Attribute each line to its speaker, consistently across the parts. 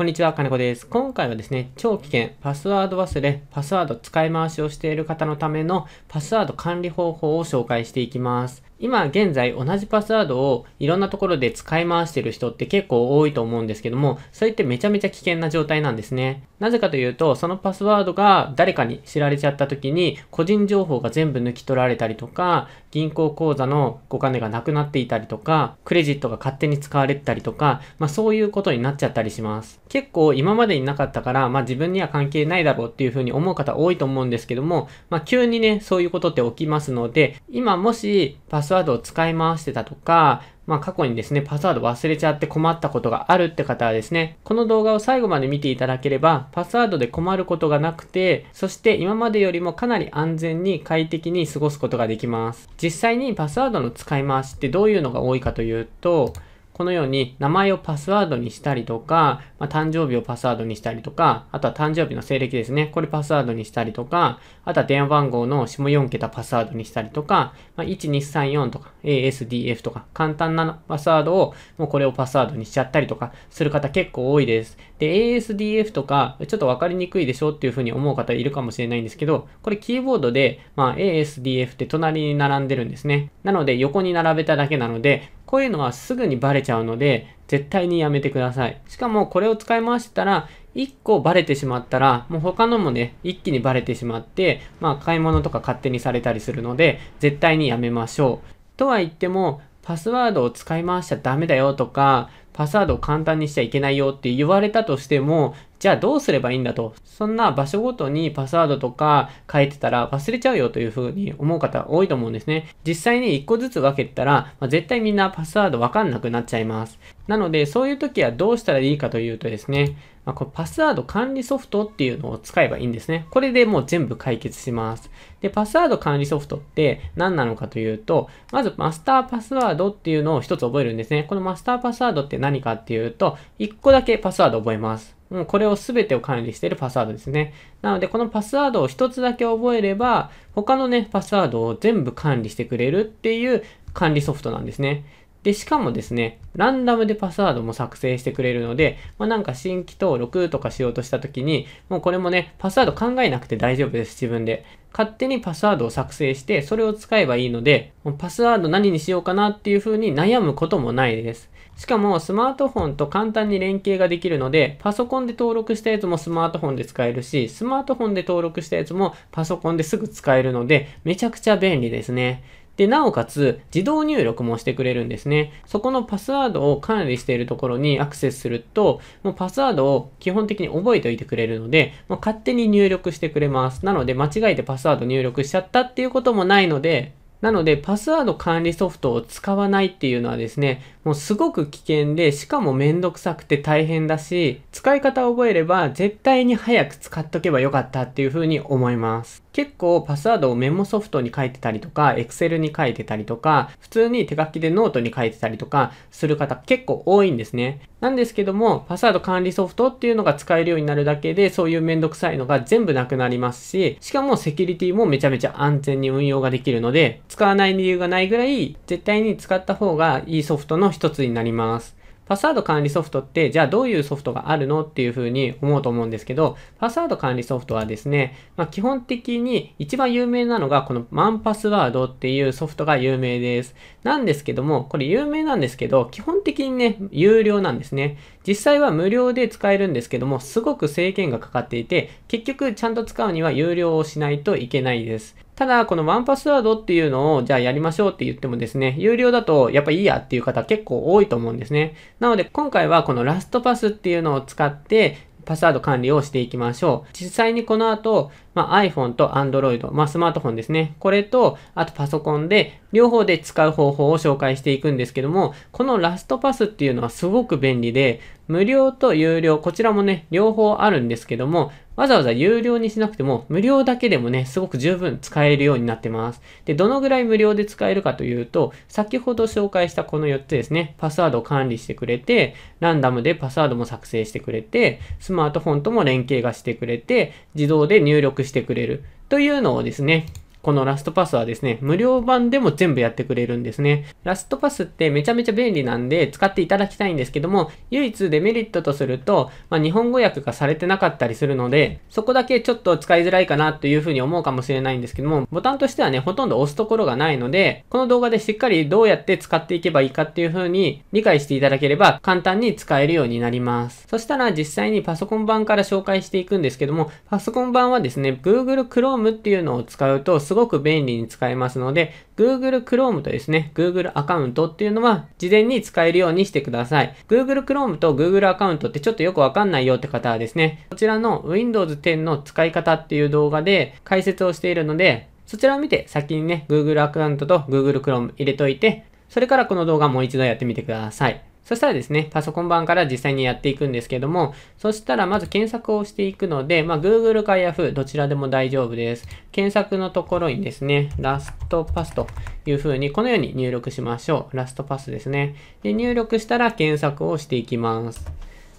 Speaker 1: こんにちは、金子です。今回はですね、超危険、パスワード忘れ、パスワード使い回しをしている方のためのパスワード管理方法を紹介していきます。今現在同じパスワードをいろんなところで使い回してる人って結構多いと思うんですけども、それってめちゃめちゃ危険な状態なんですね。なぜかというと、そのパスワードが誰かに知られちゃった時に、個人情報が全部抜き取られたりとか、銀行口座のお金がなくなっていたりとか、クレジットが勝手に使われてたりとか、まあそういうことになっちゃったりします。結構今までになかったから、まあ自分には関係ないだろうっていうふうに思う方多いと思うんですけども、まあ急にね、そういうことって起きますので、今もしパススワードを使い回してたとか、まあ過去にですね、パスワード忘れちゃって困ったことがあるって方はですね、この動画を最後まで見ていただければ、パスワードで困ることがなくて、そして今までよりもかなり安全に快適に過ごすことができます。実際にパスワードの使い回しってどういうのが多いかというと、このように名前をパスワードにしたりとか、まあ、誕生日をパスワードにしたりとか、あとは誕生日の西暦ですね。これパスワードにしたりとか、あとは電話番号の下4桁パスワードにしたりとか、まあ、1234とか ASDF とか簡単なパスワードをもうこれをパスワードにしちゃったりとかする方結構多いです。で、ASDF とかちょっとわかりにくいでしょっていうふうに思う方いるかもしれないんですけど、これキーボードで、まあ、ASDF って隣に並んでるんですね。なので横に並べただけなので、こういうのはすぐにバレちゃうので、絶対にやめてください。しかもこれを使い回したら、1個バレてしまったら、もう他のもね、一気にバレてしまって、まあ買い物とか勝手にされたりするので、絶対にやめましょう。とは言っても、パスワードを使い回しちゃダメだよとか、パスワードを簡単にしちゃいけないよって言われたとしても、じゃあどうすればいいんだと。そんな場所ごとにパスワードとか書いてたら忘れちゃうよというふうに思う方多いと思うんですね。実際に1個ずつ分けたら、まあ、絶対みんなパスワードわかんなくなっちゃいます。なので、そういう時はどうしたらいいかというとですね、まあ、このパスワード管理ソフトっていうのを使えばいいんですね。これでもう全部解決します。で、パスワード管理ソフトって何なのかというと、まずマスターパスワードっていうのを一つ覚えるんですね。このマスターパスワードって何かっていうと、一個だけパスワード覚えます。もうこれを全てを管理しているパスワードですね。なので、このパスワードを一つだけ覚えれば、他のね、パスワードを全部管理してくれるっていう管理ソフトなんですね。で、しかもですね、ランダムでパスワードも作成してくれるので、まあ、なんか新規登録とかしようとした時に、もうこれもね、パスワード考えなくて大丈夫です、自分で。勝手にパスワードを作成して、それを使えばいいので、パスワード何にしようかなっていう風に悩むこともないです。しかもスマートフォンと簡単に連携ができるので、パソコンで登録したやつもスマートフォンで使えるし、スマートフォンで登録したやつもパソコンですぐ使えるので、めちゃくちゃ便利ですね。で、なおかつ自動入力もしてくれるんですね。そこのパスワードを管理しているところにアクセスすると、もうパスワードを基本的に覚えておいてくれるので、もう勝手に入力してくれます。なので、間違えてパスワード入力しちゃったっていうこともないので、なので、パスワード管理ソフトを使わないっていうのはですね、もうすごく危険で、しかもめんどくさくて大変だし、使い方を覚えれば絶対に早く使っとけばよかったっていう風に思います。結構パスワードをメモソフトに書いてたりとか、Excel に書いてたりとか、普通に手書きでノートに書いてたりとかする方結構多いんですね。なんですけども、パスワード管理ソフトっていうのが使えるようになるだけで、そういうめんどくさいのが全部なくなりますし、しかもセキュリティもめちゃめちゃ安全に運用ができるので、使わない理由がないぐらい、絶対に使った方がいいソフトのの一つになります。パスワード管理ソフトって、じゃあどういうソフトがあるのっていうふうに思うと思うんですけど、パスワード管理ソフトはですね、まあ、基本的に一番有名なのがこのマンパスワードっていうソフトが有名です。なんですけども、これ有名なんですけど、基本的にね、有料なんですね。実際は無料で使えるんですけども、すごく制限がかかっていて、結局ちゃんと使うには有料をしないといけないです。ただ、このワンパスワードっていうのを、じゃあやりましょうって言ってもですね、有料だとやっぱいいやっていう方結構多いと思うんですね。なので、今回はこのラストパスっていうのを使って、パスワード管理をしていきましょう。実際にこの後、まあ、iPhone と Android、まあ、スマートフォンですね。これと、あとパソコンで、両方で使う方法を紹介していくんですけども、このラストパスっていうのはすごく便利で、無料と有料、こちらもね、両方あるんですけども、わざわざ有料にしなくても、無料だけでもね、すごく十分使えるようになってます。で、どのぐらい無料で使えるかというと、先ほど紹介したこの4つですね、パスワードを管理してくれて、ランダムでパスワードも作成してくれて、スマートフォンとも連携がしてくれて、自動で入力してくれるというのをですね、このラストパスはですね、無料版でも全部やってくれるんですね。ラストパスってめちゃめちゃ便利なんで使っていただきたいんですけども、唯一デメリットとすると、まあ、日本語訳がされてなかったりするので、そこだけちょっと使いづらいかなというふうに思うかもしれないんですけども、ボタンとしてはね、ほとんど押すところがないので、この動画でしっかりどうやって使っていけばいいかっていうふうに理解していただければ簡単に使えるようになります。そしたら実際にパソコン版から紹介していくんですけども、パソコン版はですね、Google Chrome っていうのを使うとすごく便利に使えますので、Google Chrome とですね、Google アカウントっていうのは事前に使えるようにしてください。Google Chrome と Google アカウントってちょっとよくわかんないよって方はですね、こちらの Windows 10の使い方っていう動画で解説をしているので、そちらを見て先にね、Google アカウントと Google Chrome 入れといて、それからこの動画もう一度やってみてください。そしたらですね、パソコン版から実際にやっていくんですけども、そしたらまず検索をしていくので、まあ、Google か Yahoo、どちらでも大丈夫です。検索のところにですね、ラストパスというふうに、このように入力しましょう。ラストパスですね。で、入力したら検索をしていきます。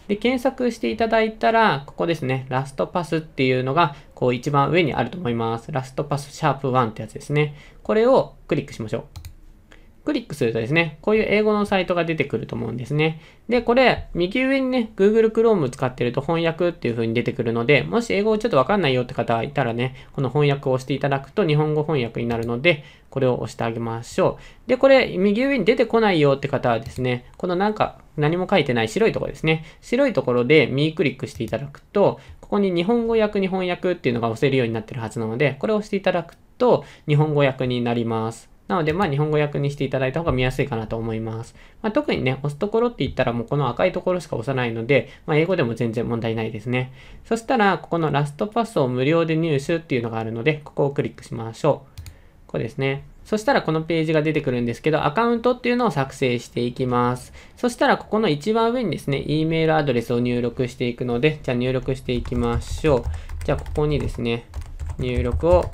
Speaker 1: で、検索していただいたら、ここですね、ラストパスっていうのが、こう一番上にあると思います。ラストパスシャープ1ってやつですね。これをクリックしましょう。クリックするとですね、こういう英語のサイトが出てくると思うんですね。で、これ、右上にね、Google Chrome 使ってると翻訳っていう風に出てくるので、もし英語をちょっとわかんないよって方いたらね、この翻訳を押していただくと日本語翻訳になるので、これを押してあげましょう。で、これ、右上に出てこないよって方はですね、このなんか、何も書いてない白いところですね。白いところで右クリックしていただくと、ここに日本語訳に翻訳っていうのが押せるようになってるはずなので、これを押していただくと、日本語訳になります。なので、まあ、日本語訳にしていただいた方が見やすいかなと思います。まあ、特にね、押すところって言ったらもうこの赤いところしか押さないので、まあ、英語でも全然問題ないですね。そしたら、ここのラストパスを無料で入手っていうのがあるので、ここをクリックしましょう。こうですね。そしたらこのページが出てくるんですけど、アカウントっていうのを作成していきます。そしたらここの一番上にですね、E メールアドレスを入力していくので、じゃあ入力していきましょう。じゃあここにですね、入力を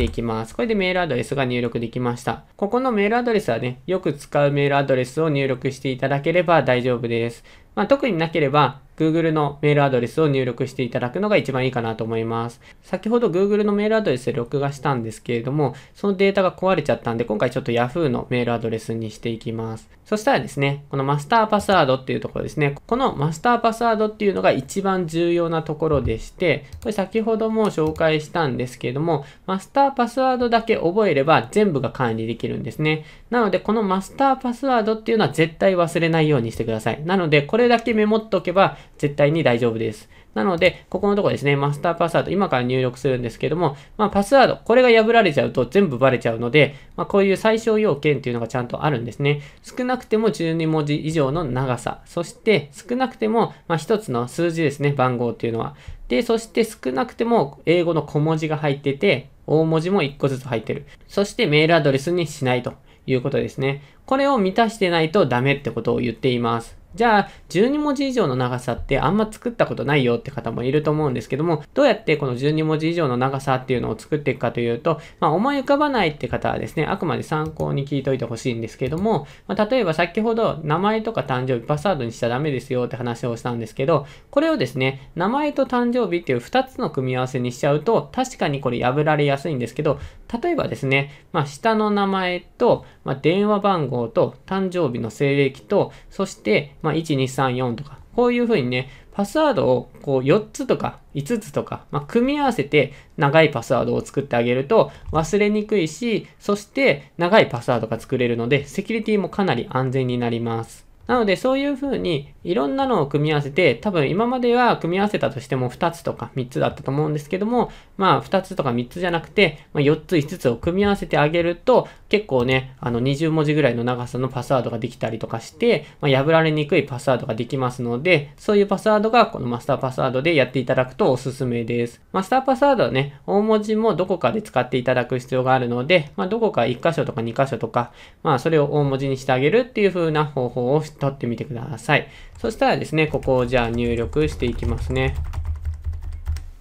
Speaker 1: していきます。これでメールアドレスが入力できました。ここのメールアドレスはね、よく使うメールアドレスを入力していただければ大丈夫です。まあ、特になければ Google のメールアドレスを入力していただくのが一番いいかなと思います。先ほど Google のメールアドレスで録画したんですけれども、そのデータが壊れちゃったんで、今回ちょっと Yahoo のメールアドレスにしていきます。そしたらですね、このマスターパスワードっていうところですね。このマスターパスワードっていうのが一番重要なところでして、これ先ほども紹介したんですけれども、マスターパスワードだけ覚えれば全部が管理できるんですね。なので、このマスターパスワードっていうのは絶対忘れないようにしてください。なので、これだけメモっとけば絶対に大丈夫です。なので、ここのとこですね、マスターパスワード、今から入力するんですけども、まあ、パスワード、これが破られちゃうと全部バレちゃうので、まあ、こういう最小要件っていうのがちゃんとあるんですね。少なくても12文字以上の長さ、そして少なくても、まあ、1つの数字ですね、番号っていうのは。で、そして少なくても英語の小文字が入ってて、大文字も1個ずつ入ってる。そしてメールアドレスにしないということですね。これを満たしてないとダメってことを言っています。じゃあ、12文字以上の長さってあんま作ったことないよって方もいると思うんですけども、どうやってこの12文字以上の長さっていうのを作っていくかというと、まあ、思い浮かばないって方はですね、あくまで参考に聞いといてほしいんですけども、まあ、例えば先ほど名前とか誕生日パスワードにしちゃダメですよって話をしたんですけど、これをですね、名前と誕生日っていう2つの組み合わせにしちゃうと、確かにこれ破られやすいんですけど、例えばですね、まあ、下の名前と、まあ、電話番号と、誕生日の西暦と、そして、まあ、1234とか、こういうふうにね、パスワードをこう4つとか5つとか、まあ、組み合わせて長いパスワードを作ってあげると忘れにくいし、そして長いパスワードが作れるので、セキュリティもかなり安全になります。なのでそういう風にいろんなのを組み合わせて、多分今までは組み合わせたとしても2つとか3つだったと思うんですけども、まあ2つとか3つじゃなくて、まあ、4つ5つを組み合わせてあげると、結構ね、あの20文字ぐらいの長さのパスワードができたりとかして、まあ、破られにくいパスワードができますので、そういうパスワードがこのマスターパスワードでやっていただくとおすすめです。マスターパスワードはね、大文字もどこかで使っていただく必要があるので、まあ、どこか1箇所とか2箇所とか、まあそれを大文字にしてあげるっていう風な方法をして取ってみてください。そしたらですね、ここをじゃあ入力していきますね。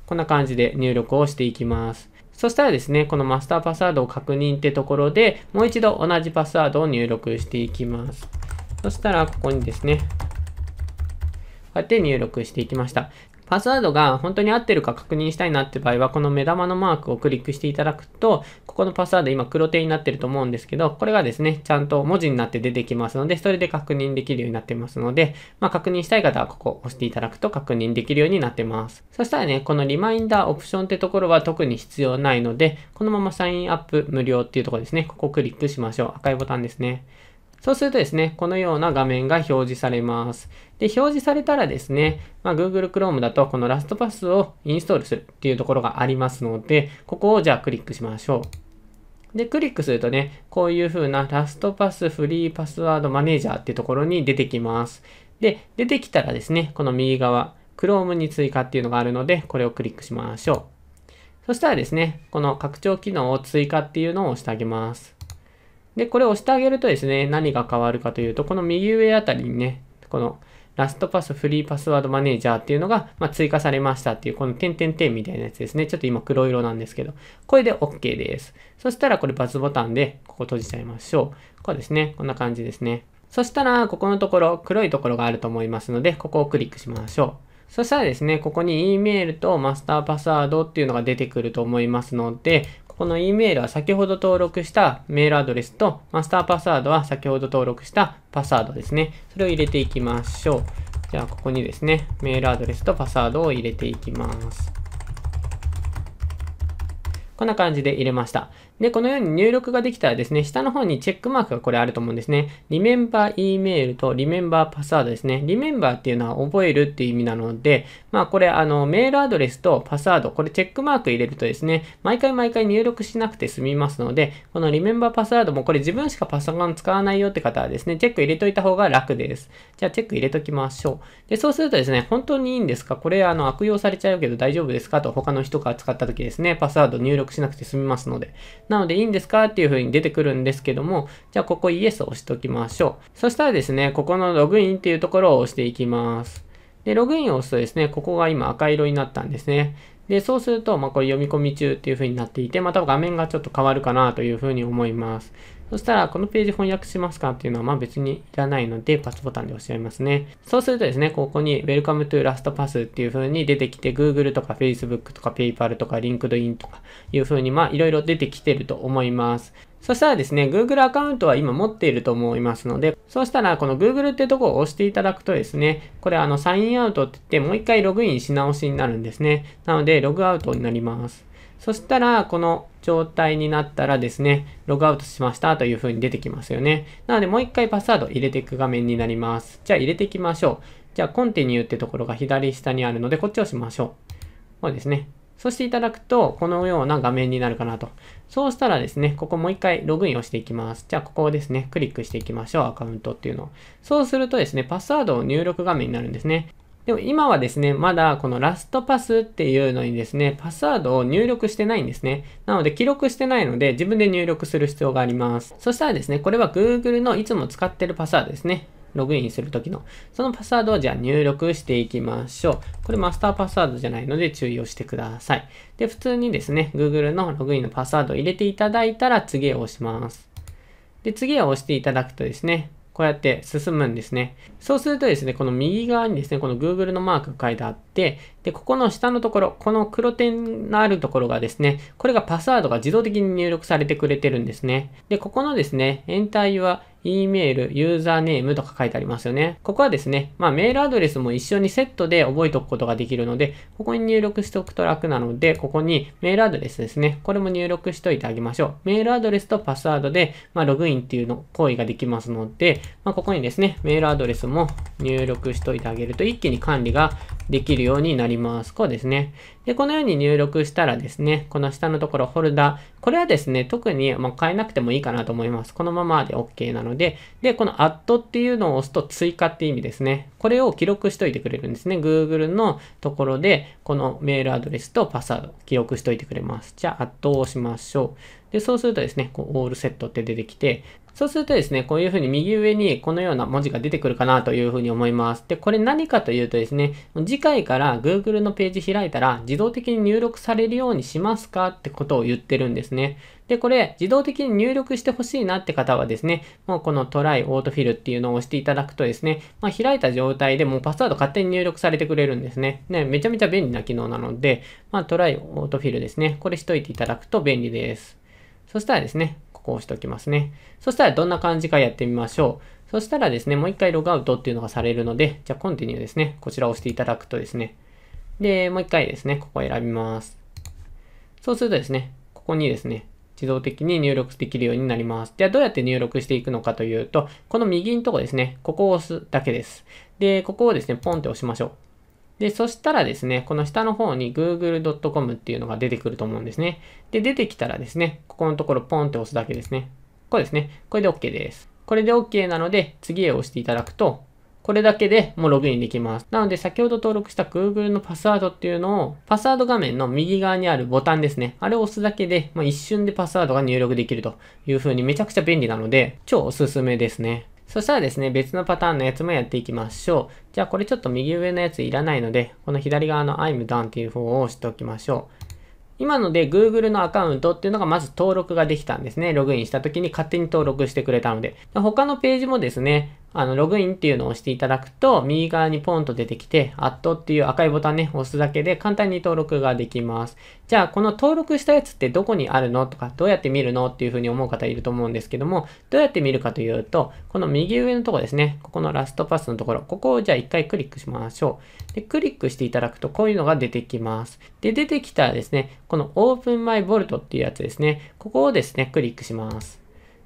Speaker 1: こんな感じで入力をしていきます。そしたらですね、このマスターパスワードを確認ってところで、もう一度同じパスワードを入力していきます。そしたら、ここにですね、こうやって入力していきました。パスワードが本当に合ってるか確認したいなって場合は、この目玉のマークをクリックしていただくと、ここのパスワード今黒手になってると思うんですけど、これがですね、ちゃんと文字になって出てきますので、それで確認できるようになってますので、まあ、確認したい方はここ押していただくと確認できるようになってます。そしたらね、このリマインダーオプションってところは特に必要ないので、このままサインアップ無料っていうところですね、ここをクリックしましょう。赤いボタンですね。そうするとですね、このような画面が表示されます。で、表示されたらですね、まあ、Google Chrome だとこのラストパスをインストールするっていうところがありますので、ここをじゃあクリックしましょう。で、クリックするとね、こういう風なラストパスフリーパスワードマネージャーっていうところに出てきます。で、出てきたらですね、この右側、Chrome に追加っていうのがあるので、これをクリックしましょう。そしたらですね、この拡張機能を追加っていうのを押してあげます。で、これを押してあげるとですね、何が変わるかというと、この右上あたりにね、このラストパスフリーパスワードマネージャーっていうのが、ま追加されましたっていう、この点々点みたいなやつですね。ちょっと今黒色なんですけど、これで OK です。そしたらこれバツボタンで、ここ閉じちゃいましょう。こうですね。こんな感じですね。そしたら、ここのところ、黒いところがあると思いますので、ここをクリックしましょう。そしたらですね、ここに E メールとマスターパスワードっていうのが出てくると思いますので、この E メールは先ほど登録したメールアドレスと、マスターパスワードは先ほど登録したパスワードですね。それを入れていきましょう。じゃあ、ここにですね、メールアドレスとパスワードを入れていきます。こんな感じで入れました。で、このように入力ができたらですね、下の方にチェックマークがこれあると思うんですね。remember email と remember password ですね。remember っていうのは覚えるっていう意味なので、まあこれあのメールアドレスとパスワード、これチェックマーク入れるとですね、毎回毎回入力しなくて済みますので、この remember パスワードもこれ自分しかパソコン使わないよって方はですね、チェック入れといた方が楽です。じゃあチェック入れときましょう。で、そうするとですね、本当にいいんですかこれあの悪用されちゃうけど大丈夫ですかと他の人が使った時ですね、パスワード入力しなくて済みますので。なのでいいんですかっていう風に出てくるんですけども、じゃあここイエスを押しときましょう。そしたらですね、ここのログインっていうところを押していきます。で、ログインを押すとですね、ここが今赤色になったんですね。で、そうすると、まあ、これ読み込み中っていう風になっていて、また画面がちょっと変わるかなという風に思います。そしたら、このページ翻訳しますかっていうのは、まあ別にいらないので、パスボタンで押しちゃいますね。そうするとですね、ここに Welcome to LastPass っていう風に出てきて、Google とか Facebook とか PayPal とか LinkedIn とかいう風に、まあいろいろ出てきてると思います。そしたらですね、Google アカウントは今持っていると思いますので、そうしたらこの Google ってとこを押していただくとですね、これあのサインアウトって言ってもう一回ログインし直しになるんですね。なのでログアウトになります。そしたら、この状態になったらですね、ログアウトしましたという風に出てきますよね。なので、もう一回パスワード入れていく画面になります。じゃあ入れていきましょう。じゃあ、コンティニューってところが左下にあるので、こっちを押しましょう。こうですね。そしていただくと、このような画面になるかなと。そうしたらですね、ここもう一回ログインをしていきます。じゃあ、ここをですね、クリックしていきましょう。アカウントっていうのを。そうするとですね、パスワードを入力画面になるんですね。でも今はですね、まだこのラストパスっていうのにですね、パスワードを入力してないんですね。なので記録してないので自分で入力する必要があります。そしたらですね、これは Google のいつも使ってるパスワードですね。ログインするときの。そのパスワードをじゃあ入力していきましょう。これマスターパスワードじゃないので注意をしてください。で、普通にですね、Google のログインのパスワードを入れていただいたら次を押します。で、次を押していただくとですね、こうやって進むんですね。そうするとですね、この右側にですね、この Google のマークが書いてあっ、で、ここの下のところ、この黒点のあるところがですね、これがパスワードが自動的に入力されてくれてるんですね。で、ここのですね、エンタイは、email, ユーザーネームとか書いてありますよね。ここはですね、まあメールアドレスも一緒にセットで覚えておくことができるので、ここに入力しておくと楽なので、ここにメールアドレスですね。これも入力しておいてあげましょう。メールアドレスとパスワードで、まあログインっていうの行為ができますので、まあここにですね、メールアドレスも入力しておいてあげると一気に管理ができるよようになります。こうですね。で、このように入力したらですね、この下のところ、ホルダー。これはですね、特に、ま変えなくてもいいかなと思います。このままで OK なので、で、このアットっていうのを押すと追加って意味ですね。これを記録しといてくれるんですね。Google のところで、このメールアドレスとパスワード記録しといてくれます。じゃあ、アットをしましょう。で、そうするとですね、こう、オールセットって出てきて、そうするとですね、こういうふうに右上にこのような文字が出てくるかなというふうに思います。で、これ何かというとですね、次回から Google のページ開いたら自動的に入力されるようにしますかってことを言ってるんですね。で、これ自動的に入力してほしいなって方はですね、もうこのトライオートフィルっていうのを押していただくとですね、まあ、開いた状態でもうパスワード勝手に入力されてくれるんですね。ね、めちゃめちゃ便利な機能なので、まあ、トライオートフィルですね、これしといていただくと便利です。そしたらですね、こうしておきますね。そしたらどんな感じかやってみましょう。そしたらですね、もう一回ログアウトっていうのがされるので、じゃあコンティニューですね。こちらを押していただくとですね。で、もう一回ですね、ここを選びます。そうするとですね、ここにですね、自動的に入力できるようになります。ではどうやって入力していくのかというと、この右のとこですね、ここを押すだけです。で、ここをですね、ポンって押しましょう。で、そしたらですね、この下の方に google.com っていうのが出てくると思うんですね。で、出てきたらですね、ここのところポンって押すだけですね。こうですね。これで OK です。これで OK なので、次へ押していただくと、これだけでもうログインできます。なので、先ほど登録した Google のパスワードっていうのを、パスワード画面の右側にあるボタンですね。あれを押すだけで、まあ、一瞬でパスワードが入力できるという風にめちゃくちゃ便利なので、超おすすめですね。そしたらですね、別のパターンのやつもやっていきましょう。じゃあこれちょっと右上のやついらないので、この左側の I'm done っていう方を押しておきましょう。今ので Google のアカウントっていうのがまず登録ができたんですね。ログインした時に勝手に登録してくれたので。他のページもですね、あの、ログインっていうのを押していただくと、右側にポンと出てきて、アットっていう赤いボタンね、押すだけで簡単に登録ができます。じゃあ、この登録したやつってどこにあるのとか、どうやって見るのっていうふうに思う方いると思うんですけども、どうやって見るかというと、この右上のとこですね、ここのラストパスのところ、ここをじゃあ一回クリックしましょう。で、クリックしていただくと、こういうのが出てきます。で、出てきたらですね、このオープンマイボルトっていうやつですね、ここをですね、クリックします。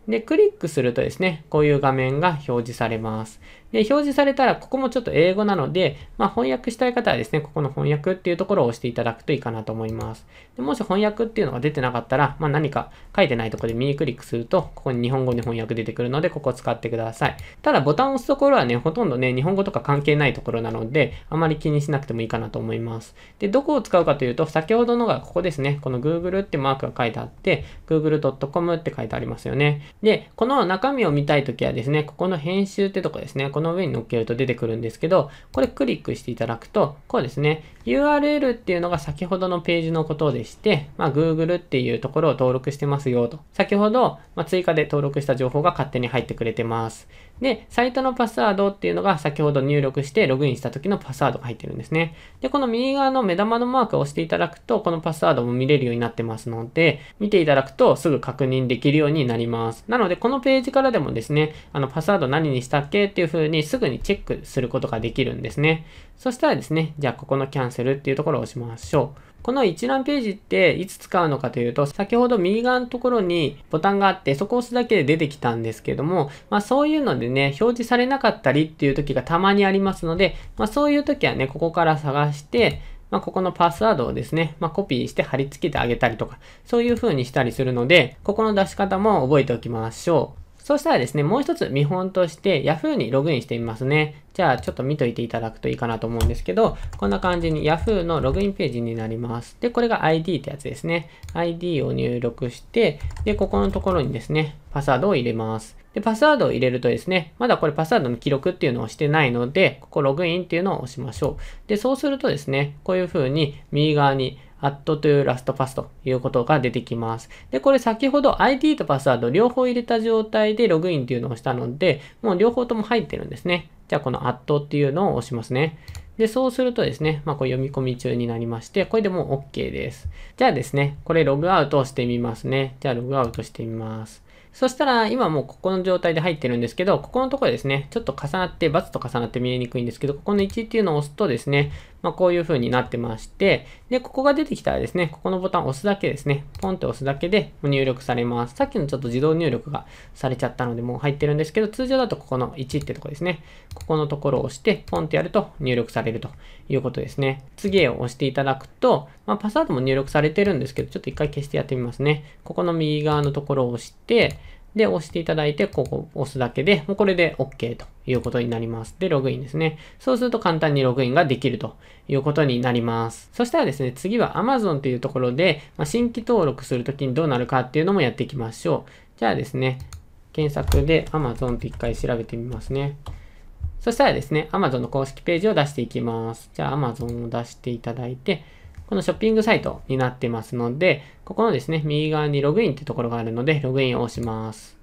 Speaker 1: で、クリックするとですね、こういう画面が表示されます。で、表示されたら、ここもちょっと英語なので、まあ、翻訳したい方はですね、ここの翻訳っていうところを押していただくといいかなと思います。でもし翻訳っていうのが出てなかったら、まあ、何か書いてないところで右クリックすると、ここに日本語に翻訳出てくるので、ここを使ってください。ただ、ボタンを押すところはね、ほとんどね、日本語とか関係ないところなので、あまり気にしなくてもいいかなと思います。で、どこを使うかというと、先ほどのがここですね、この Google ってマークが書いてあって、google.com って書いてありますよね。で、この中身を見たいときはですね、ここの編集ってとこですね、このの上に乗っけると出てくるんですけど、これクリックしていただくと、こうですね、URL っていうのが先ほどのページのことでして、まあ、Google っていうところを登録してますよと。先ほど、ま追加で登録した情報が勝手に入ってくれてます。で、サイトのパスワードっていうのが先ほど入力してログインした時のパスワードが入ってるんですね。で、この右側の目玉のマークを押していただくと、このパスワードも見れるようになってますので、見ていただくとすぐ確認できるようになります。なので、このページからでもですね、あの、パスワード何にしたっけっていう風にすぐにチェックすることができるんですね。そしたらですね、じゃあここのキャンセルっていうところを押しましょう。この一覧ページっていつ使うのかというと、先ほど右側のところにボタンがあって、そこを押すだけで出てきたんですけども、まあそういうのでね、表示されなかったりっていう時がたまにありますので、まあそういう時はね、ここから探して、まあ、ここのパスワードをですね、まあ、コピーして貼り付けてあげたりとか、そういう風にしたりするので、ここの出し方も覚えておきましょう。そうしたらですね、もう一つ見本として Yahoo にログインしてみますね。じゃあちょっと見といていただくといいかなと思うんですけど、こんな感じに Yahoo のログインページになります。で、これが ID ってやつですね。ID を入力して、で、ここのところにですね、パスワードを入れます。で、パスワードを入れるとですね、まだこれパスワードの記録っていうのをしてないので、ここログインっていうのを押しましょう。で、そうするとですね、こういう風に右側にアットというラストパスということが出てきます。で、これ先ほど ID とパスワード両方入れた状態でログインっていうのをしたので、もう両方とも入ってるんですね。じゃあこのアットっていうのを押しますね。で、そうするとですね、まあ、こう読み込み中になりまして、これでもう OK です。じゃあですね、これログアウトをしてみますね。じゃあログアウトしてみます。そしたら、今もうここの状態で入ってるんですけど、ここのところですね、ちょっと重なって、×と重なって見えにくいんですけど、ここの1っていうのを押すとですね、まあ、こういう風になってまして、で、ここが出てきたらですね、ここのボタンを押すだけですね、ポンって押すだけで入力されます。さっきのちょっと自動入力がされちゃったので、もう入ってるんですけど、通常だとここの1ってとこですね、ここのところを押して、ポンってやると入力されるということですね。次へを押していただくと、まあ、パスワードも入力されてるんですけど、ちょっと一回消してやってみますね。ここの右側のところを押して、で、押していただいて、ここ押すだけで、もうこれで OK ということになります。で、ログインですね。そうすると簡単にログインができるということになります。そしたらですね、次は Amazon というところで、まあ、新規登録するときにどうなるかっていうのもやっていきましょう。じゃあですね、検索で Amazon って一回調べてみますね。そしたらですね、Amazon の公式ページを出していきます。じゃあ Amazon を出していただいて、このショッピングサイトになってますので、ここのですね、右側にログインってところがあるので、ログインを押します。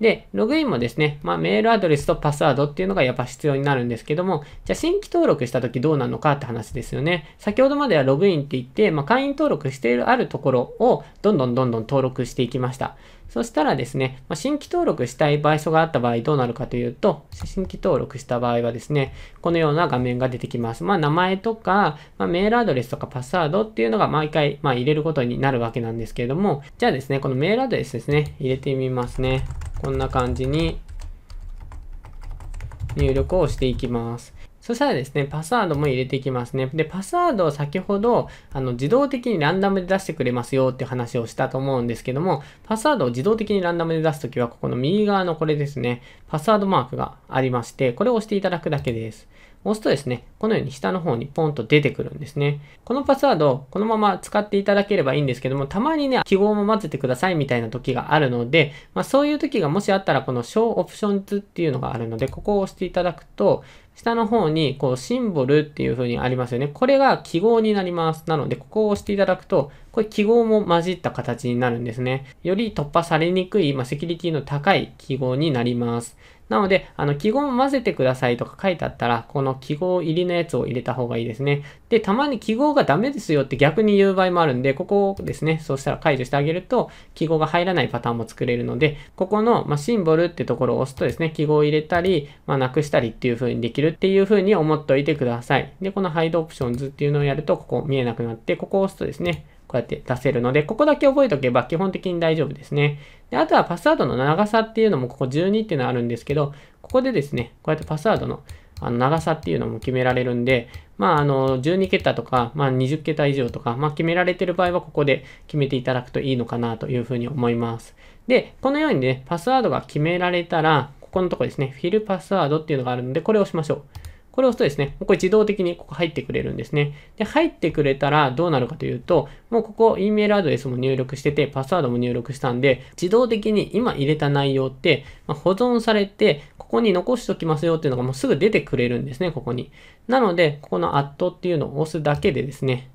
Speaker 1: で、ログインもですね、まあ、メールアドレスとパスワードっていうのがやっぱ必要になるんですけども、じゃあ新規登録した時どうなのかって話ですよね。先ほどまではログインって言って、まあ、会員登録しているあるところをどんどんどんどん登録していきました。そしたらですね、ま新規登録したい場所があった場合どうなるかというと、新規登録した場合はですね、このような画面が出てきます。まあ、名前とか、まあ、メールアドレスとかパスワードっていうのが毎回、まあ、入れることになるわけなんですけれども、じゃあですね、このメールアドレスですね、入れてみますね。こんな感じに入力をしていきます。そしたらですね、パスワードも入れていきますね。で、パスワードを先ほど、あの、自動的にランダムで出してくれますよって話をしたと思うんですけども、パスワードを自動的にランダムで出すときは、ここの右側のこれですね、パスワードマークがありまして、これを押していただくだけです。押すとですね、このように下の方にポンと出てくるんですね。このパスワード、このまま使っていただければいいんですけども、たまにね、記号も混ぜてくださいみたいな時があるので、まあ、そういう時がもしあったら、この小オプションズっていうのがあるので、ここを押していただくと、下の方に、こう、シンボルっていう風にありますよね。これが記号になります。なので、ここを押していただくと、これ記号も混じった形になるんですね。より突破されにくい、まあ、セキュリティの高い記号になります。なので、あの、記号を混ぜてくださいとか書いてあったら、この記号入りのやつを入れた方がいいですね。で、たまに記号がダメですよって逆に言う場合もあるんで、ここをですね、そうしたら解除してあげると、記号が入らないパターンも作れるので、ここの、まあ、シンボルってところを押すとですね、記号を入れたり、まあ、なくしたりっていう風にできるっていう風に思っておいてください。で、このハイドオプションズっていうのをやると、ここ見えなくなって、ここを押すとですね、こうやって出せるので、ここだけ覚えとけば基本的に大丈夫ですね。で、あとはパスワードの長さっていうのも、ここ12っていうのはあるんですけど、ここでですね、こうやってパスワードのあの長さっていうのも決められるんで、まあ、あの、12桁とか、まあ、20桁以上とか、まあ、決められてる場合は、ここで決めていただくといいのかなというふうに思います。で、このようにね、パスワードが決められたら、ここのとこですね、フィルパスワードっていうのがあるので、これを押しましょう。これを押すとですね、これ自動的にここ入ってくれるんですね。で、入ってくれたらどうなるかというと、もうここ E メールアドレスも入力してて、パスワードも入力したんで、自動的に今入れた内容って、ま保存されて、ここに残しときますよっていうのがもうすぐ出てくれるんですね、ここに。なので、ここのアットっていうのを押すだけでですね、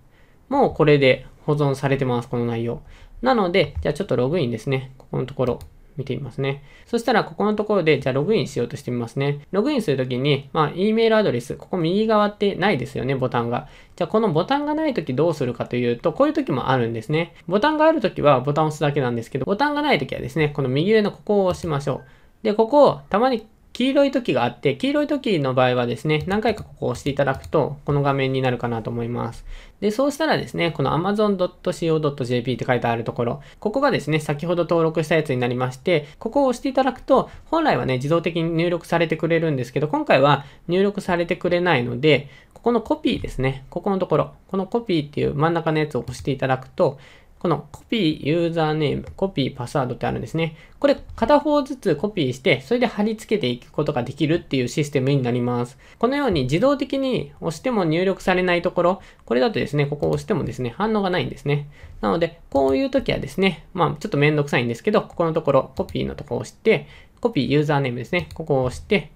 Speaker 1: もうこれで保存されてます、この内容。なので、じゃあちょっとログインですね。ここのところ見てみますね。そしたら、ここのところで、じゃあログインしようとしてみますね。ログインするときに、まあ、E メールアドレス、ここ右側ってないですよね、ボタンが。じゃあ、このボタンがないときどうするかというと、こういうときもあるんですね。ボタンがあるときはボタンを押すだけなんですけど、ボタンがないときはですね、この右上のここを押しましょう。で、ここをたまに黄色い時があって、黄色い時の場合はですね、何回かここを押していただくと、この画面になるかなと思います。で、そうしたらですね、この amazon.co.jp って書いてあるところ、ここがですね、先ほど登録したやつになりまして、ここを押していただくと、本来はね、自動的に入力されてくれるんですけど、今回は入力されてくれないので、ここのコピーですね、ここのところ、このコピーっていう真ん中のやつを押していただくと、このコピーユーザーネーム、コピーパスワードってあるんですね。これ片方ずつコピーして、それで貼り付けていくことができるっていうシステムになります。このように自動的に押しても入力されないところ、これだとですね、ここを押してもですね、反応がないんですね。なので、こういう時はですね、まあちょっとめんどくさいんですけど、ここのところ、コピーのとこを押して、コピーユーザーネームですね、ここを押して、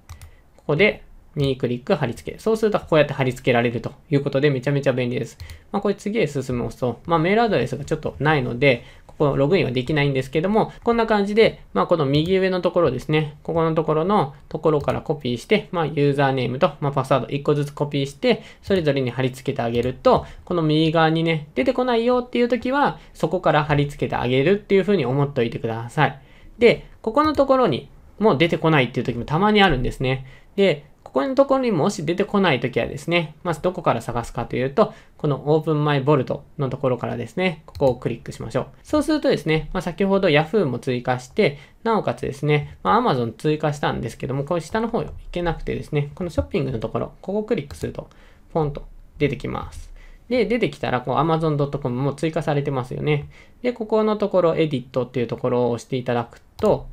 Speaker 1: ここで右クリック貼り付け。そうするとこうやって貼り付けられるということでめちゃめちゃ便利です。まあ、これ次へ進むと、まあ、メールアドレスがちょっとないので、ここログインはできないんですけども、こんな感じで、まあ、この右上のところですね、ここのところのところからコピーして、まあ、ユーザーネームと、まあ、パスワード1個ずつコピーして、それぞれに貼り付けてあげると、この右側にね、出てこないよっていう時は、そこから貼り付けてあげるっていうふうに思っておいてください。で、ここのところに、もう出てこないっていう時もたまにあるんですね。で、このところにもし出てこないときはですね、まずどこから探すかというと、この OpenMyVolt のところからですね、ここをクリックしましょう。そうするとですね、まあ、先ほど Yahoo も追加して、なおかつですね、まあ、Amazon 追加したんですけども、これ下の方行けなくてですね、このショッピングのところ、ここをクリックすると、ポンと出てきます。で、出てきたら、こう、amazon.com も追加されてますよね。で、ここのところ、エディットっていうところを押していただくと、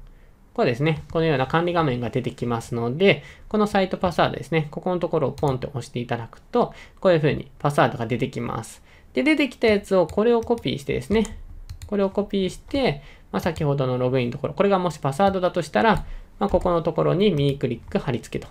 Speaker 1: こうですね、このような管理画面が出てきますので、このサイトパスワードですね、ここのところをポンと押していただくと、こういうふうにパスワードが出てきます。で、出てきたやつをこれをコピーしてですね、これをコピーして、まあ、先ほどのログインのところ、これがもしパスワードだとしたら、まあ、ここのところに右クリック貼り付けと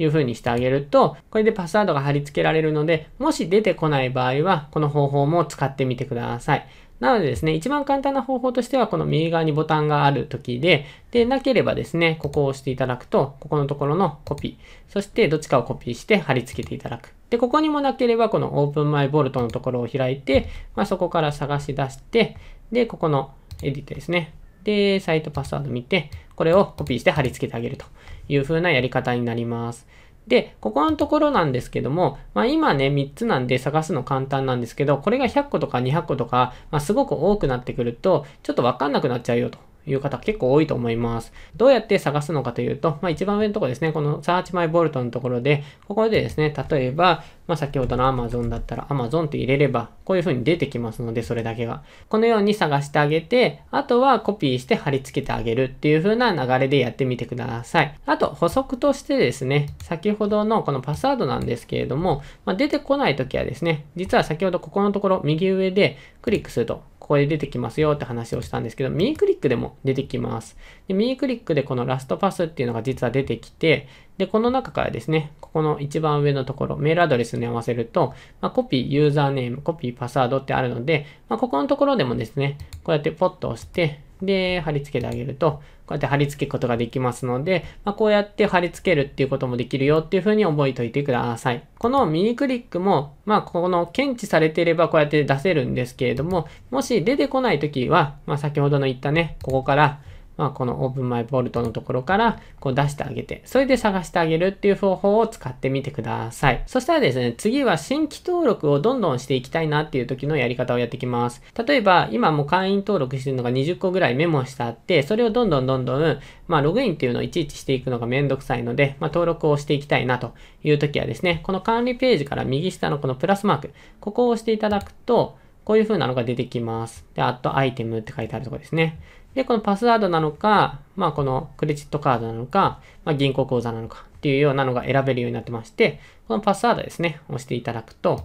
Speaker 1: いうふうにしてあげると、これでパスワードが貼り付けられるので、もし出てこない場合は、この方法も使ってみてください。なのでですね、一番簡単な方法としては、この右側にボタンがある時で、で、なければですね、ここを押していただくと、ここのところのコピー、そしてどっちかをコピーして貼り付けていただく。で、ここにもなければ、このオープンマイボルトのところを開いて、まあ、そこから探し出して、で、ここのエディットですね。で、サイトパスワード見て、これをコピーして貼り付けてあげるという風なやり方になります。で、ここのところなんですけども、まあ今ね、3つなんで探すの簡単なんですけど、これが100個とか200個とか、まあすごく多くなってくると、ちょっとわかんなくなっちゃうよと。いう方結構多いと思います。どうやって探すのかというと、まあ、一番上のところですね、この Search My Vault のところで、ここでですね、例えば、まあ、先ほどの Amazon だったら Amazon って入れれば、こういう風に出てきますので、それだけが。このように探してあげて、あとはコピーして貼り付けてあげるっていう風な流れでやってみてください。あと、補足としてですね、先ほどのこのパスワードなんですけれども、まあ、出てこない時はですね、実は先ほどここのところ右上でクリックすると、こで出てきますよって話をしたんですけど、右クリックでも出てきます。で右クリックでこのラストパスっていうのが実は出てきて、で、この中からですね、ここの一番上のところ、メールアドレスに合わせると、まあ、コピー、ユーザーネーム、コピー、パスワードってあるので、まあ、ここのところでもですね、こうやってポッと押して、で、貼り付けてあげると、こうやって貼り付けることができますので、まあ、こうやって貼り付けるっていうこともできるよっていうふうに覚えておいてください。この右クリックも、まあ、この検知されていればこうやって出せるんですけれども、もし出てこないときは、まあ、先ほどの言ったね、ここから、まあ、このオープンマイボルトのところからこう出してあげて、それで探してあげるっていう方法を使ってみてください。そしたらですね、次は新規登録をどんどんしていきたいなっていう時のやり方をやっていきます。例えば、今もう会員登録してるのが20個ぐらいメモしてあって、それをどんどんどんどん、まあ、ログインっていうのをいちいちしていくのがめんどくさいので、まあ、登録をしていきたいなという時はですね、この管理ページから右下のこのプラスマーク、ここを押していただくと、こういう風なのが出てきます。で、ットアイテムって書いてあるところですね。で、このパスワードなのか、まあこのクレジットカードなのか、まあ、銀行口座なのかっていうようなのが選べるようになってまして、このパスワードですね、押していただくと、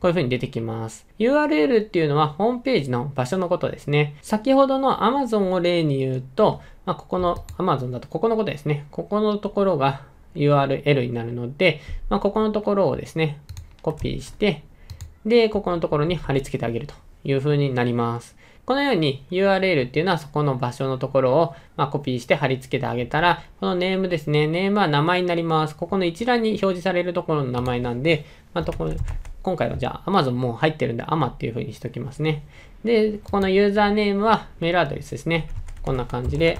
Speaker 1: こういう風に出てきます。URL っていうのはホームページの場所のことですね。先ほどの Amazon を例に言うと、まあ、ここの Amazon だとここのことですね。ここのところが URL になるので、まあ、ここのところをですね、コピーして、で、ここのところに貼り付けてあげるという風になります。このように URL っていうのはそこの場所のところを、まコピーして貼り付けてあげたら、このネームですね。ネームは名前になります。ここの一覧に表示されるところの名前なんで、まあ、とこ今回はじゃあ Amazon もう入ってるんで AMA っていう風にしときますね。で、このユーザーネームはメールアドレスですね。こんな感じで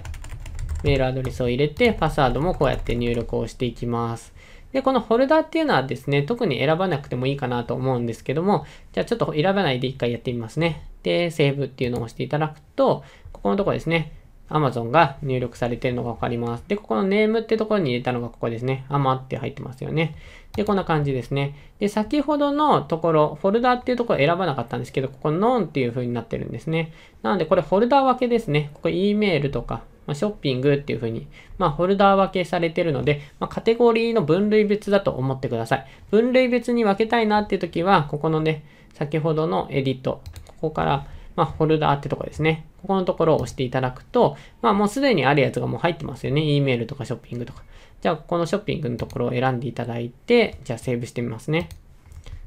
Speaker 1: メールアドレスを入れて、パスワードもこうやって入力をしていきます。で、このフォルダっていうのはですね、特に選ばなくてもいいかなと思うんですけども、じゃあちょっと選ばないで一回やってみますね。で、セーブっていうのを押していただくと、ここのとこですね、Amazon が入力されてるのがわかります。で、ここのネームってところに入れたのがここですね。ama って入ってますよね。で、こんな感じですね。で、先ほどのところ、フォルダーっていうところ選ばなかったんですけど、ここ non っていう風になってるんですね。なので、これフォルダー分けですね。ここ E メールとか、まあ、ショッピングっていう風に、まあ、フォルダー分けされてるので、まあ、カテゴリーの分類別だと思ってください。分類別に分けたいなっていう時は、ここのね、先ほどのエディットここから、まあ、フォルダーってとこですね。ここのところを押していただくと、まあ、もうすでにあるやつがもう入ってますよね。e メールとかショッピングとか。じゃあ、ここのショッピングのところを選んでいただいて、じゃあ、セーブしてみますね。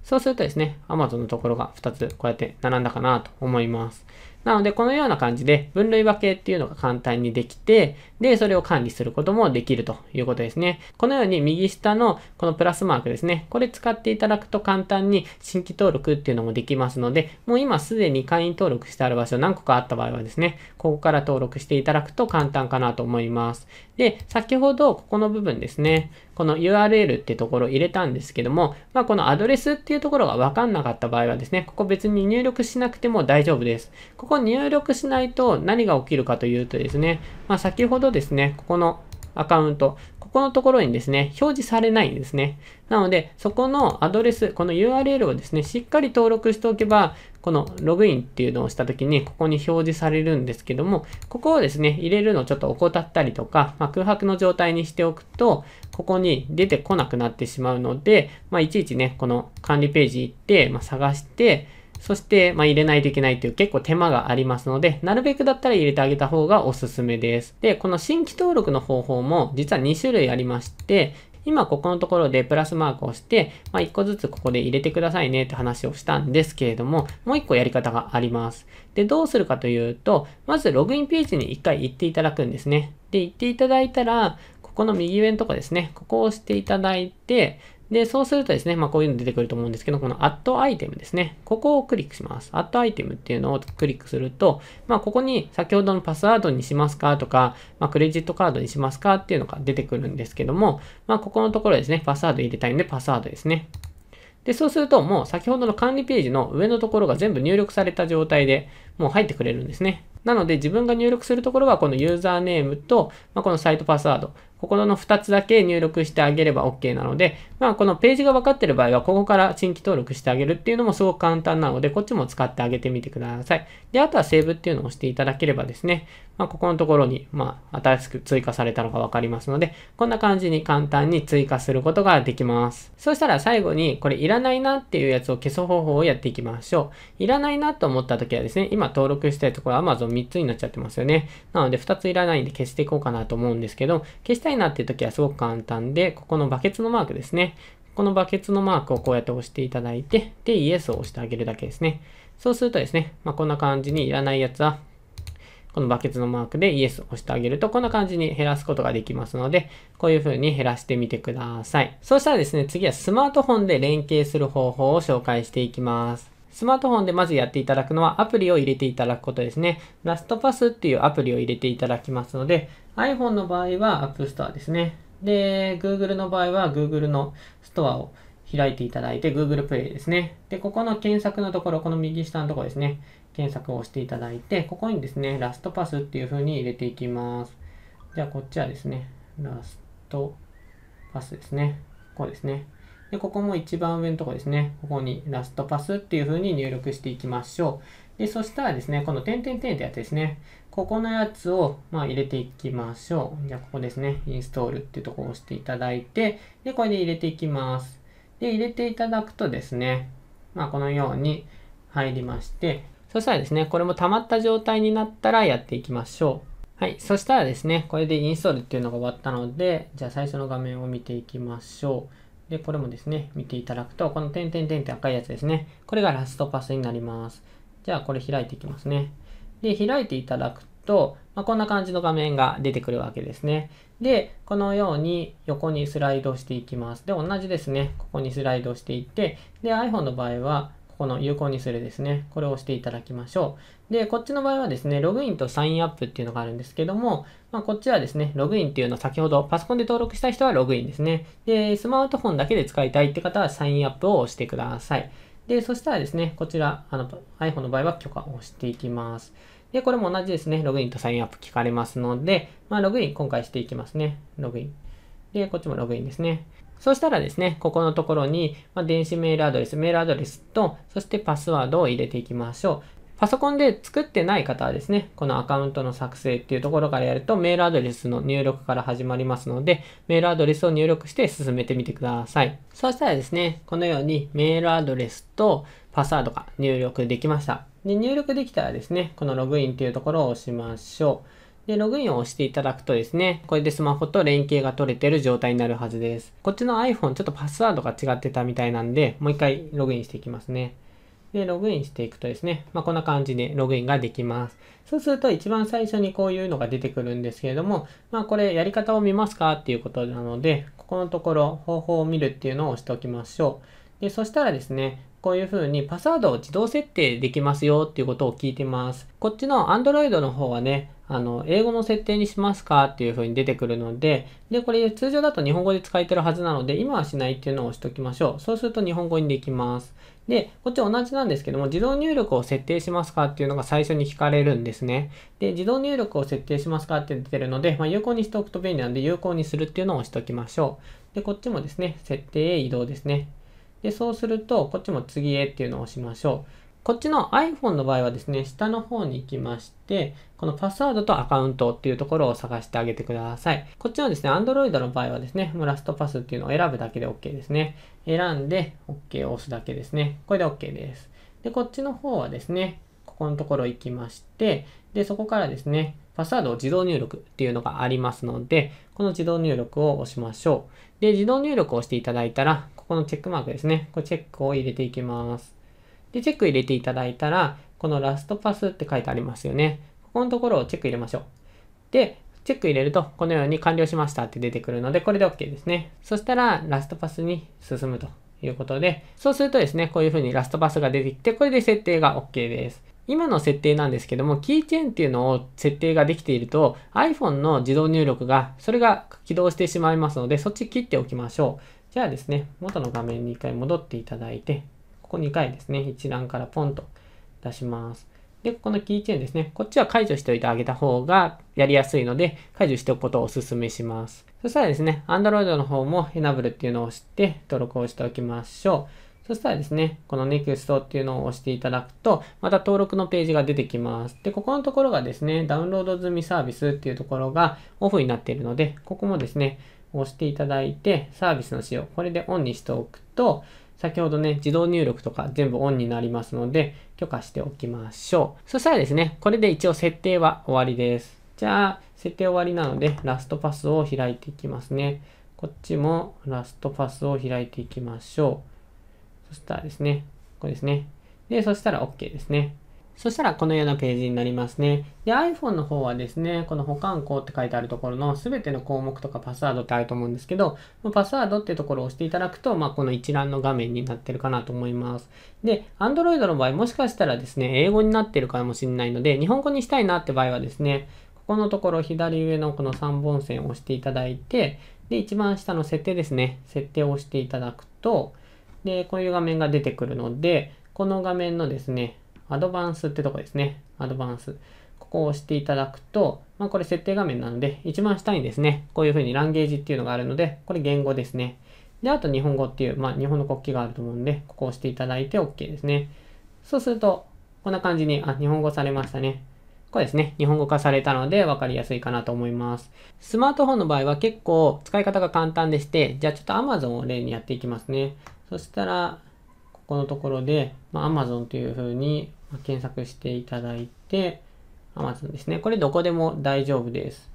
Speaker 1: そうするとですね、Amazon のところが2つこうやって並んだかなと思います。なので、このような感じで分類分けっていうのが簡単にできて、で、それを管理することもできるということですね。このように右下のこのプラスマークですね。これ使っていただくと簡単に新規登録っていうのもできますので、もう今すでに会員登録してある場所何個かあった場合はですね、ここから登録していただくと簡単かなと思います。で、先ほどここの部分ですね。この URL ってところを入れたんですけども、まあ、このアドレスっていうところがわかんなかった場合はですね、ここ別に入力しなくても大丈夫です。ここ入力しないと何が起きるかというとですね、まあ、先ほどですね、ここのアカウント、ここのところにですね、表示されないんですね。なので、そこのアドレス、この URL をですね、しっかり登録しておけば、このログインっていうのをした時に、ここに表示されるんですけども、ここをですね、入れるのをちょっと怠ったりとか、まあ、空白の状態にしておくと、ここに出てこなくなってしまうので、まあ、いちいちね、この管理ページ行って、まあ、探して、そして、ま入れないといけないという結構手間がありますので、なるべくだったら入れてあげた方がおすすめです。で、この新規登録の方法も実は2種類ありまして、今ここのところでプラスマークをして、まあ、1個ずつここで入れてくださいねって話をしたんですけれども、もう1個やり方があります。で、どうするかというと、まずログインページに1回行っていただくんですね。で、行っていただいたら、ここの右上のとこですね。ここを押していただいて、で、そうするとですね、まあ、こういうの出てくると思うんですけど、このアットアイテムですね。ここをクリックします。アットアイテムっていうのをクリックすると、まあ、ここに先ほどのパスワードにしますかとか、まあ、クレジットカードにしますかっていうのが出てくるんですけども、まあ、ここのところですね、パスワード入れたいんで、パスワードですね。で、そうすると、もう先ほどの管理ページの上のところが全部入力された状態でもう入ってくれるんですね。なので、自分が入力するところは、このユーザーネームと、まあ、このサイトパスワード。ここの2つだけ入力してあげれば OK なので、まあ、このページが分かってる場合は、ここから新規登録してあげるっていうのもすごく簡単なので、こっちも使ってあげてみてください。で、あとはセーブっていうのを押していただければですね、まあ、ここのところに、まあ、新しく追加されたのがわかりますので、こんな感じに簡単に追加することができます。そしたら最後に、これいらないなっていうやつを消す方法をやっていきましょう。いらないなと思った時はですね、今登録したいところ Amazon3 つになっちゃってますよね。なので2ついらないんで消していこうかなと思うんですけど、消したいなっていう時はすごく簡単で、ここのバケツのマークですね。このバケツのマークをこうやって押していただいて、で、イエスを押してあげるだけですね。そうするとですね、まあ、こんな感じにいらないやつはこのバケツのマークでイエスを押してあげると、こんな感じに減らすことができますので、こういう風に減らしてみてください。そしたらですね、次はスマートフォンで連携する方法を紹介していきます。スマートフォンでまずやっていただくのはアプリを入れていただくことですね。ラストパスっていうアプリを入れていただきますので、iPhone の場合は App Store ですね。で、Google の場合は Google のストアを開いていただいて、Google Play ですね。で、ここの検索のところ、この右下のところですね。検索をしていただいて、ここにですね、ラストパスっていう風に入れていきます。じゃあ、こっちはですね、ラストパスですね。こうですね。で、ここも一番上のとこですね。ここにラストパスっていう風に入力していきましょう。で、そしたらですね、この点々点ってやつですね。ここのやつを、まあ、入れていきましょう。じゃあ、ここですね。インストールっていうとこを押していただいて、で、これで入れていきます。で、入れていただくとですね、まあ、このように入りまして、そしたらですね、これも溜まった状態になったらやっていきましょう。はい。そしたらですね、これでインストールっていうのが終わったので、じゃあ最初の画面を見ていきましょう。で、これもですね、見ていただくと、この点点点って赤いやつですね。これがラストパスになります。じゃあこれ開いていきますね。で、開いていただくと、まあ、こんな感じの画面が出てくるわけですね。で、このように横にスライドしていきます。で、同じですね。ここにスライドしていって、で、iPhone の場合は、この有効にするですね。これを押していただきましょう。で、こっちの場合はですね、ログインとサインアップっていうのがあるんですけども、まあ、こっちはですね、ログインっていうのは先ほどパソコンで登録した人はログインですね。で、スマートフォンだけで使いたいって方はサインアップを押してください。で、そしたらですね、こちら、あの、iPhone の場合は許可を押していきます。で、これも同じですね、ログインとサインアップ聞かれますので、まあ、ログイン今回していきますね。ログイン。で、こっちもログインですね。そしたらですね、ここのところに、ま電子メールアドレス、メールアドレスと、そしてパスワードを入れていきましょう。パソコンで作ってない方はですね、このアカウントの作成っていうところからやると、メールアドレスの入力から始まりますので、メールアドレスを入力して進めてみてください。そうしたらですね、このようにメールアドレスとパスワードが入力できました。で入力できたらですね、このログインっていうところを押しましょう。で、ログインを押していただくとですね、これでスマホと連携が取れてる状態になるはずです。こっちの iPhone ちょっとパスワードが違ってたみたいなんで、もう一回ログインしていきますね。で、ログインしていくとですね、まあ、こんな感じでログインができます。そうすると一番最初にこういうのが出てくるんですけれども、まあ、これやり方を見ますかっていうことなので、ここのところ方法を見るっていうのを押しておきましょう。で、そしたらですね、こういう風にパスワードを自動設定できますよっていうことを聞いてます。こっちの Android の方はね、あの、英語の設定にしますかっていう風に出てくるので、で、これ通常だと日本語で使えてるはずなので、今はしないっていうのを押しときましょう。そうすると日本語にできます。で、こっち同じなんですけども、自動入力を設定しますかっていうのが最初に聞かれるんですね。で、自動入力を設定しますかって出てるので、まあ、有効にしておくと便利なんで、有効にするっていうのを押しときましょう。で、こっちもですね、設定へ移動ですね。で、そうすると、こっちも次へっていうのを押しましょう。こっちの iPhone の場合はですね、下の方に行きまして、このパスワードとアカウントっていうところを探してあげてください。こっちのですね、Android の場合はですね、もうラストパスっていうのを選ぶだけで OK ですね。選んで OK を押すだけですね。これで OK です。で、こっちの方はですね、ここのところ行きまして、で、そこからですね、パスワードを自動入力っていうのがありますので、この自動入力を押しましょう。で、自動入力をしていただいたら、ここのチェックマークですね。これチェックを入れていきます。で、チェック入れていただいたら、このラストパスって書いてありますよね。ここのところをチェック入れましょう。で、チェック入れると、このように完了しましたって出てくるので、これで OK ですね。そしたら、ラストパスに進むということで、そうするとですね、こういうふうにラストパスが出てきて、これで設定が OK です。今の設定なんですけども、キーチェーンっていうのを設定ができていると、iPhone の自動入力が、それが起動してしまいますので、そっち切っておきましょう。じゃあですね、元の画面に1回戻っていただいて、ここ2回ですね、一覧からポンと出します。で、このキーチェーンですね。こっちは解除しておいてあげた方がやりやすいので、解除しておくことをお勧めします。そしたらですね、Android の方も Enable っていうのを押して登録をしておきましょう。そしたらですね、この NEXT っていうのを押していただくと、また登録のページが出てきます。で、ここのところがですね、ダウンロード済みサービスっていうところがオフになっているので、ここもですね、押していただいて、サービスの使用、これでオンにしておくと、先ほどね、自動入力とか全部オンになりますので、許可しておきましょう。そしたらですね、これで一応設定は終わりです。じゃあ、設定終わりなので、ラストパスを開いていきますね。こっちもラストパスを開いていきましょう。そしたらですね、これですね。で、そしたら OK ですね。そしたらこのようなページになりますね。で、iPhone の方はですね、この保管項って書いてあるところの全ての項目とかパスワードってあると思うんですけど、パスワードってところを押していただくと、まあ、この一覧の画面になってるかなと思います。で、Android の場合もしかしたらですね、英語になってるかもしれないので、日本語にしたいなって場合はですね、ここのところ左上のこの3本線を押していただいて、で、一番下の設定ですね、設定を押していただくと、で、こういう画面が出てくるので、この画面のですね、アドバンスってとこですね。アドバンス。ここを押していただくと、まあ、これ設定画面なので、一番下にですね、こういうふうにランゲージっていうのがあるので、これ言語ですね。で、あと日本語っていう、まあ、日本の国旗があると思うんで、ここを押していただいて OK ですね。そうすると、こんな感じに、あ、日本語されましたね。これですね、日本語化されたので分かりやすいかなと思います。スマートフォンの場合は結構使い方が簡単でして、じゃあちょっと Amazon を例にやっていきますね。そしたら、ここのところで、まあ、Amazon というふうに検索していただいて、Amazon ですね。これどこでも大丈夫です。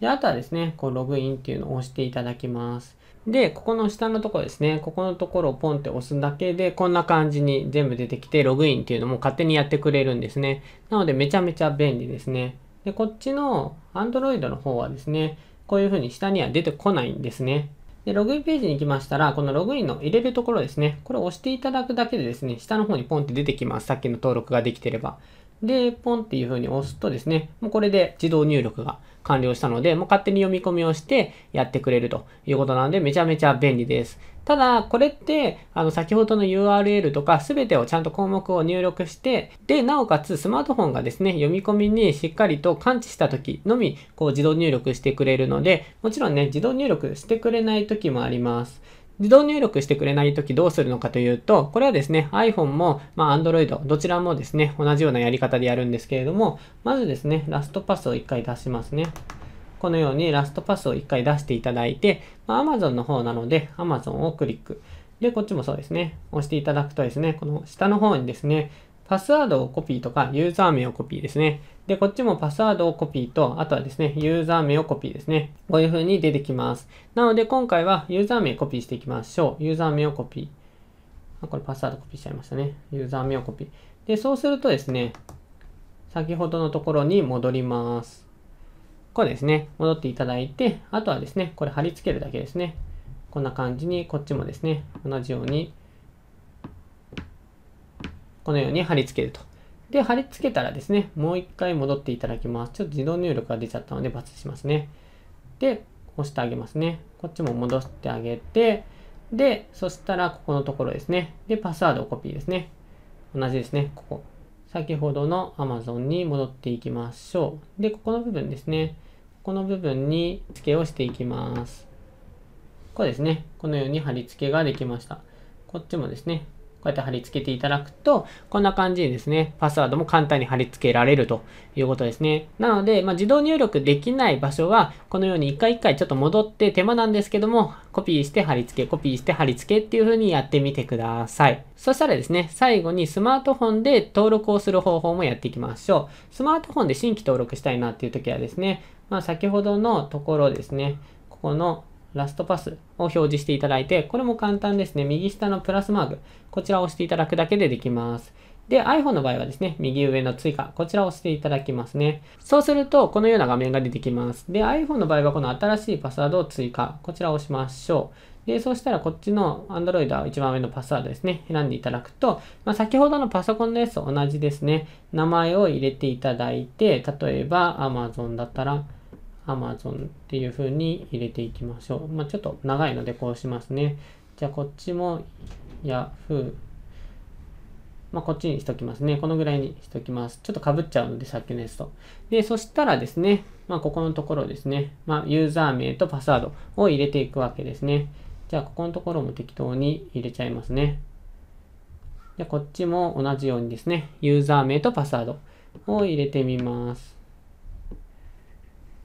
Speaker 1: で、あとはですね、こう、ログインっていうのを押していただきます。で、ここの下のところですね。ここのところをポンって押すだけで、こんな感じに全部出てきて、ログインっていうのも勝手にやってくれるんですね。なので、めちゃめちゃ便利ですね。で、こっちの Android の方はですね、こういうふうに下には出てこないんですね。で、ログインページに行きましたら、このログインの入れるところですね。これを押していただくだけでですね、下の方にポンって出てきます。さっきの登録ができてれば。で、ポンっていう風に押すとですね、もうこれで自動入力が完了したので、もう勝手に読み込みをしてやってくれるということなので、めちゃめちゃ便利です。ただ、これって、あの、先ほどの URL とか、すべてをちゃんと項目を入力して、で、なおかつ、スマートフォンがですね、読み込みにしっかりと感知した時のみ、こう、自動入力してくれるので、もちろんね、自動入力してくれない時もあります。自動入力してくれないときどうするのかというと、これはですね、iPhone も、まあ、Android、どちらもですね、同じようなやり方でやるんですけれども、まずですね、ラストパスを一回出しますね。このようにラストパスを1回出していただいて、まあ、Amazon の方なので Amazon をクリック。で、こっちもそうですね。押していただくとですね、この下の方にですね、パスワードをコピーとかユーザー名をコピーですね。で、こっちもパスワードをコピーと、あとはですね、ユーザー名をコピーですね。こういう風に出てきます。なので今回はユーザー名コピーしていきましょう。ユーザー名をコピー。あ、これパスワードコピーしちゃいましたね。ユーザー名をコピー。で、そうするとですね、先ほどのところに戻ります。こうですね、戻っていただいて、あとはですね、これ貼り付けるだけですね。こんな感じに、こっちもですね、同じように、このように貼り付けると。で、貼り付けたらですね、もう一回戻っていただきます。ちょっと自動入力が出ちゃったので、×しますね。で、押してあげますね。こっちも戻してあげて、で、そしたら、ここのところですね。で、パスワードをコピーですね。同じですね、ここ。先ほどの Amazon に戻っていきましょう。で、ここの部分ですね。この部分に付けをしていきます。こうですね、このように貼り付けができました。こっちもですね、こうやって貼り付けていただくと、こんな感じでですね、パスワードも簡単に貼り付けられるということですね。なので、まあ、自動入力できない場所は、このように一回一回ちょっと戻って手間なんですけども、コピーして貼り付け、コピーして貼り付けっていう風にやってみてください。そしたらですね、最後にスマートフォンで登録をする方法もやっていきましょう。スマートフォンで新規登録したいなっていう時はですね、まあ、先ほどのところですね、ここのラストパスを表示していただいて、これも簡単ですね。右下のプラスマーク、こちらを押していただくだけでできます。で、iPhone の場合はですね、右上の追加、こちらを押していただきますね。そうすると、このような画面が出てきます。で、iPhone の場合は、この新しいパスワードを追加、こちらを押しましょう。で、そうしたらこっちの Android は一番上のパスワードですね、選んでいただくと、まあ、先ほどのパソコンのやつと同じですね、名前を入れていただいて、例えば Amazon だったら Amazon っていう風に入れていきましょう。まあ、ちょっと長いのでこうしますね。じゃあこっちも Yahoo。まあ、こっちにしときますね。このぐらいにしときます。ちょっとかぶっちゃうので、さっきのやつと。で、そしたらですね、まあ、ここのところですね、まあ、ユーザー名とパスワードを入れていくわけですね。じゃあ、ここのところも適当に入れちゃいますね。でこっちも同じようにですね、ユーザー名とパスワードを入れてみます。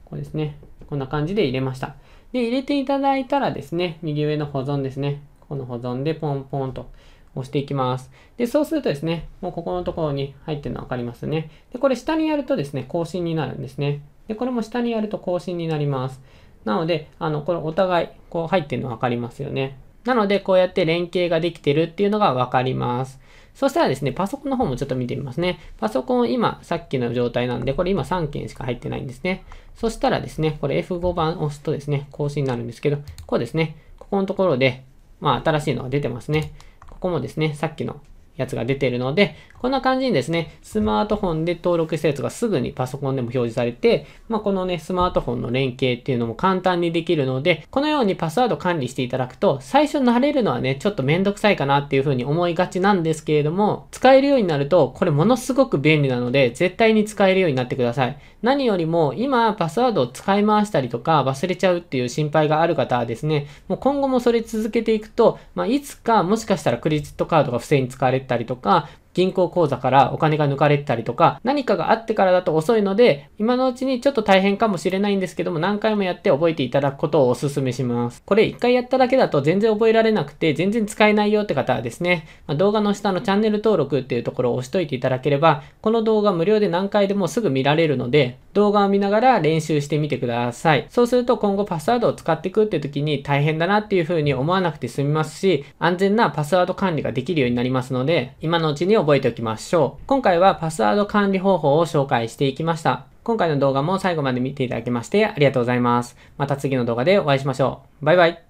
Speaker 1: ここですね。こんな感じで入れました。で、入れていただいたらですね、右上の保存ですね。この保存でポンポンと押していきます。で、そうするとですね、もうここのところに入ってるの分かりますね。で、これ下にやるとですね、更新になるんですね。で、これも下にやると更新になります。なので、あの、これお互い、こう入ってるの分かりますよね。なので、こうやって連携ができてるっていうのが分かります。そしたらですね、パソコンの方もちょっと見てみますね。パソコン今、さっきの状態なんで、これ今3件しか入ってないんですね。そしたらですね、これ F5 番押すとですね、更新になるんですけど、こうですね、ここのところで、まあ新しいのが出てますね。ここもですね、さっきのやつが出ているので、こんな感じにですね、スマートフォンで登録したやつがすぐにパソコンでも表示されて、まあ、このね、スマートフォンの連携っていうのも簡単にできるので、このようにパスワード管理していただくと、最初慣れるのはね、ちょっとめんどくさいかなっていう風に思いがちなんですけれども、使えるようになると、これものすごく便利なので、絶対に使えるようになってください。何よりも、今、パスワードを使い回したりとか、忘れちゃうっていう心配がある方はですね、もう今後もそれ続けていくと、まあ、いつかもしかしたらクレジットカードが不正に使われて、ったりとか、銀行口座からお金が抜かれてたりとか、何かがあってからだと遅いので、今のうちにちょっと大変かもしれないんですけども、何回もやって覚えていただくことをお勧めします。これ一回やっただけだと全然覚えられなくて、全然使えないよって方はですね、ま動画の下のチャンネル登録っていうところを押しといていただければ、この動画無料で何回でもすぐ見られるので、動画を見ながら練習してみてください。そうすると今後パスワードを使っていくって時に大変だなっていう風に思わなくて済みますし、安全なパスワード管理ができるようになりますので、今のうちに覚え覚えておきましょう。今回はパスワード管理方法を紹介していきました。今回の動画も最後まで見ていただきましてありがとうございます。また次の動画でお会いしましょう。バイバイ。